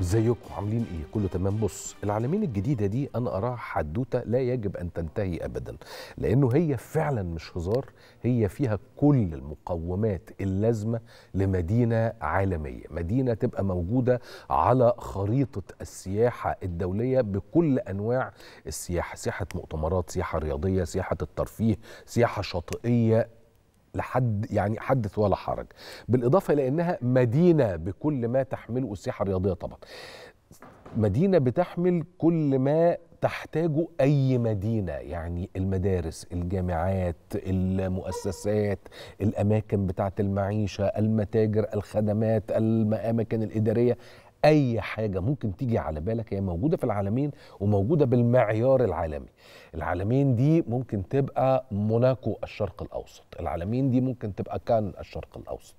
ازيكم عاملين ايه كله تمام بص العالمين الجديده دي انا اراها حدوته لا يجب ان تنتهي ابدا لانه هي فعلا مش هزار هي فيها كل المقومات اللازمه لمدينه عالميه مدينه تبقى موجوده على خريطه السياحه الدوليه بكل انواع السياحه سياحه مؤتمرات سياحه رياضيه سياحه الترفيه سياحه شاطئيه لحد يعني حدث ولا حرج بالاضافه الى انها مدينه بكل ما تحمله السياحه الرياضيه طبعا مدينه بتحمل كل ما تحتاجه اي مدينه يعني المدارس الجامعات المؤسسات الاماكن بتاعه المعيشه المتاجر الخدمات الاماكن الاداريه اي حاجه ممكن تيجي على بالك هي موجوده في العالمين وموجوده بالمعيار العالمي العالمين دي ممكن تبقى موناكو الشرق الاوسط العالمين دي ممكن تبقى كان الشرق الاوسط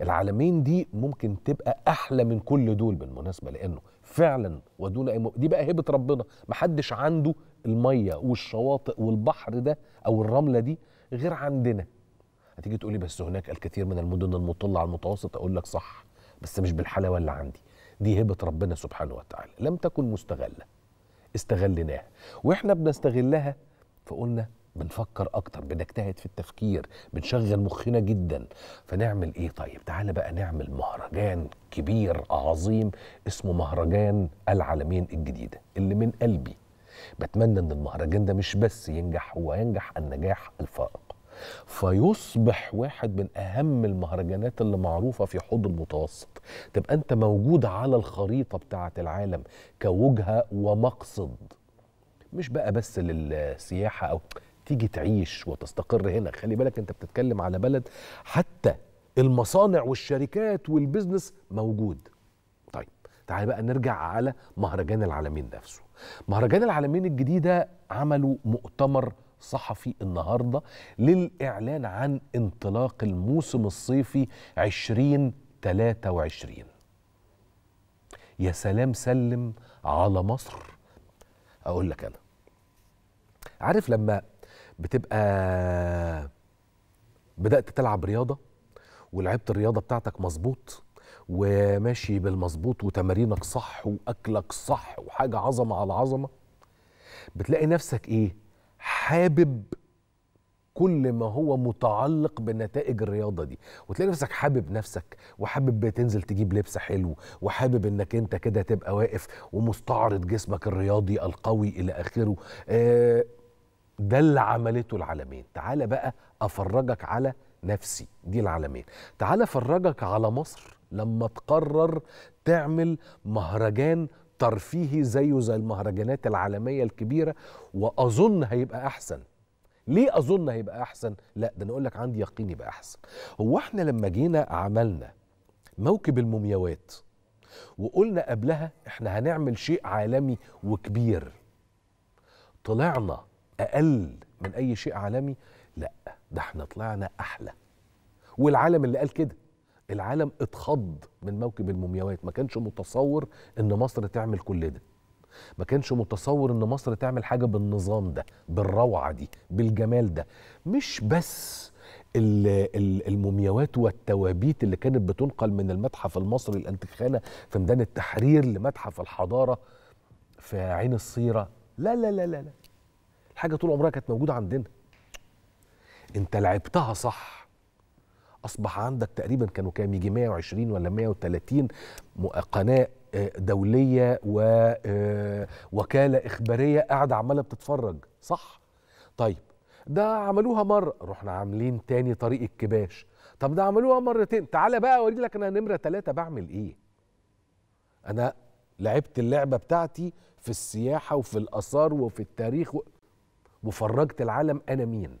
العالمين دي ممكن تبقى احلى من كل دول بالمناسبه لانه فعلا ودون اي م... دي بقى هبه ربنا محدش عنده الميه والشواطئ والبحر ده او الرمله دي غير عندنا هتيجي تقولي بس هناك الكثير من المدن المطله على المتوسط اقول لك صح بس مش بالحلاوه اللي عندي دي هبه ربنا سبحانه وتعالى لم تكن مستغله استغلناها واحنا بنستغلها فقلنا بنفكر اكتر بنجتهد في التفكير بنشغل مخنا جدا فنعمل ايه طيب تعالى بقى نعمل مهرجان كبير عظيم اسمه مهرجان العالمين الجديده اللي من قلبي بتمنى ان المهرجان ده مش بس ينجح هو ينجح النجاح الفائق فيصبح واحد من اهم المهرجانات اللي معروفه في حوض المتوسط تبقى انت موجود على الخريطه بتاعه العالم كوجهه ومقصد مش بقى بس للسياحه او تيجي تعيش وتستقر هنا خلي بالك انت بتتكلم على بلد حتى المصانع والشركات والبزنس موجود طيب تعال بقى نرجع على مهرجان العالمين نفسه مهرجان العالمين الجديدة عملوا مؤتمر صحفي النهارده للإعلان عن انطلاق الموسم الصيفي 2023 يا سلام سلم على مصر أقول لك أنا عارف لما بتبقى بدأت تلعب رياضة ولعبت الرياضة بتاعتك مظبوط وماشي بالمظبوط وتمارينك صح وأكلك صح وحاجة عظمة على عظمة بتلاقي نفسك إيه حابب كل ما هو متعلق بنتائج الرياضه دي وتلاقي نفسك حابب نفسك وحابب تنزل تجيب لبس حلو وحابب انك انت كده تبقى واقف ومستعرض جسمك الرياضي القوي الى اخره آه، ده اللي عملته العالمين تعال بقى افرجك على نفسي دي العالمين تعال افرجك على مصر لما تقرر تعمل مهرجان ترفيهي زيه زي المهرجانات العالمية الكبيرة وأظن هيبقى أحسن ليه أظن هيبقى أحسن؟ لا ده أنا أقول لك عندي يقين يبقى أحسن هو إحنا لما جينا عملنا موكب المومياوات وقلنا قبلها إحنا هنعمل شيء عالمي وكبير طلعنا أقل من أي شيء عالمي لا ده احنا طلعنا أحلى والعالم اللي قال كده العالم اتخض من موكب المومياوات ما كانش متصور ان مصر تعمل كل ده ما كانش متصور ان مصر تعمل حاجه بالنظام ده بالروعه دي بالجمال ده مش بس المومياوات والتوابيت اللي كانت بتنقل من المتحف المصري الانتخانه في ميدان التحرير لمتحف الحضاره في عين الصيره لا لا لا لا, لا. الحاجه طول عمرها كانت موجوده عندنا انت لعبتها صح اصبح عندك تقريبا كانوا كام يجي 120 ولا 130 قناه آه، دوليه ووكاله آه، اخباريه قاعده عماله بتتفرج صح طيب ده عملوها مره رحنا عاملين تاني طريق الكباش طب ده عملوها مرتين تعالى بقى اوري لك انا نمره ثلاثة بعمل ايه انا لعبت اللعبه بتاعتي في السياحه وفي الاثار وفي التاريخ و... وفرجت العالم انا مين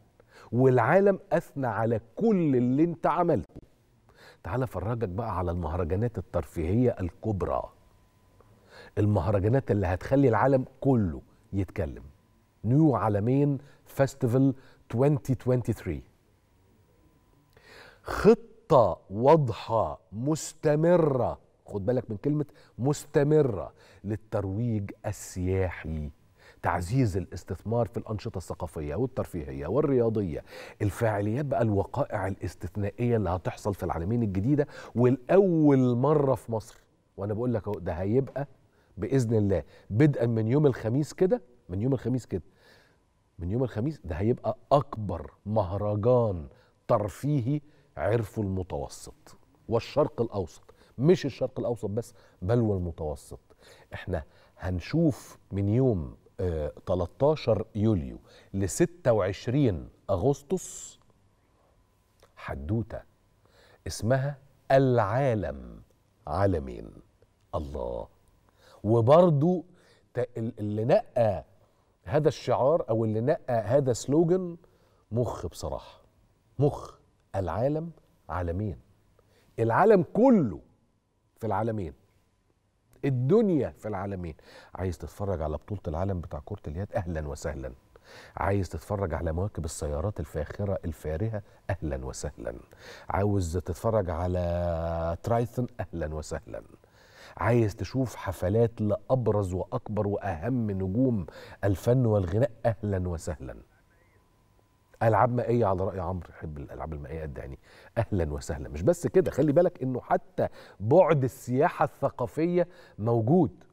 والعالم اثنى على كل اللي انت عملته تعال افرجك بقى على المهرجانات الترفيهيه الكبرى المهرجانات اللي هتخلي العالم كله يتكلم نيو عالمين فيستيفال 2023 خطه واضحه مستمره خد بالك من كلمه مستمره للترويج السياحي تعزيز الاستثمار في الأنشطة الثقافية والترفيهية والرياضية الفاعليات بقى الوقائع الاستثنائية اللي هتحصل في العالمين الجديدة والأول مرة في مصر وأنا بقول لك ده هيبقى بإذن الله بدءا من يوم الخميس كده من يوم الخميس كده من يوم الخميس ده هيبقى أكبر مهرجان ترفيهي عرفه المتوسط والشرق الأوسط مش الشرق الأوسط بس بل والمتوسط احنا هنشوف من يوم 13 يوليو ل 26 أغسطس حدوتة اسمها العالم عالمين الله وبرضو اللي نقى هذا الشعار أو اللي نقى هذا سلوجن مخ بصراحة مخ العالم عالمين العالم كله في العالمين الدنيا في العالمين عايز تتفرج على بطولة العالم بتاع كرة اليد أهلا وسهلا عايز تتفرج على مواكب السيارات الفاخرة الفارهة أهلا وسهلا عاوز تتفرج على ترايثن أهلا وسهلا عايز تشوف حفلات لأبرز وأكبر وأهم نجوم الفن والغناء أهلا وسهلا العاب مائيه على راي عمرو يحب الالعاب المائيه قد يعني اهلا وسهلا مش بس كده خلي بالك انه حتى بعد السياحه الثقافيه موجود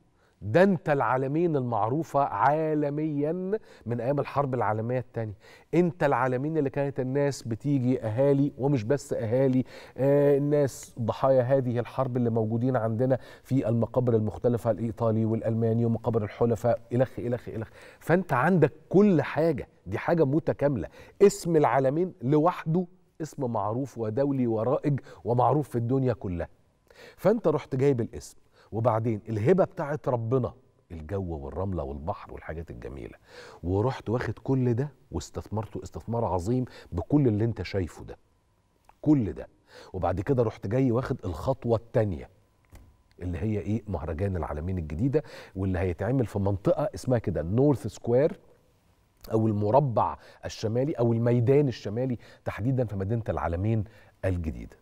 انت العالمين المعروفة عالميا من أيام الحرب العالمية الثانية أنت العالمين اللي كانت الناس بتيجي أهالي ومش بس أهالي آه الناس ضحايا هذه الحرب اللي موجودين عندنا في المقابر المختلفة الإيطالي والألماني ومقابر الحلفاء إلخ إلخ إلخ فأنت عندك كل حاجة دي حاجة متكاملة اسم العالمين لوحده اسم معروف ودولي ورائج ومعروف في الدنيا كلها فأنت رحت جايب الاسم وبعدين الهبه بتاعت ربنا الجو والرمله والبحر والحاجات الجميله ورحت واخد كل ده واستثمرته استثمار عظيم بكل اللي انت شايفه ده كل ده وبعد كده رحت جاي واخد الخطوه الثانيه اللي هي ايه مهرجان العالمين الجديده واللي هيتعمل في منطقه اسمها كده نورث سكوير او المربع الشمالي او الميدان الشمالي تحديدا في مدينه العالمين الجديده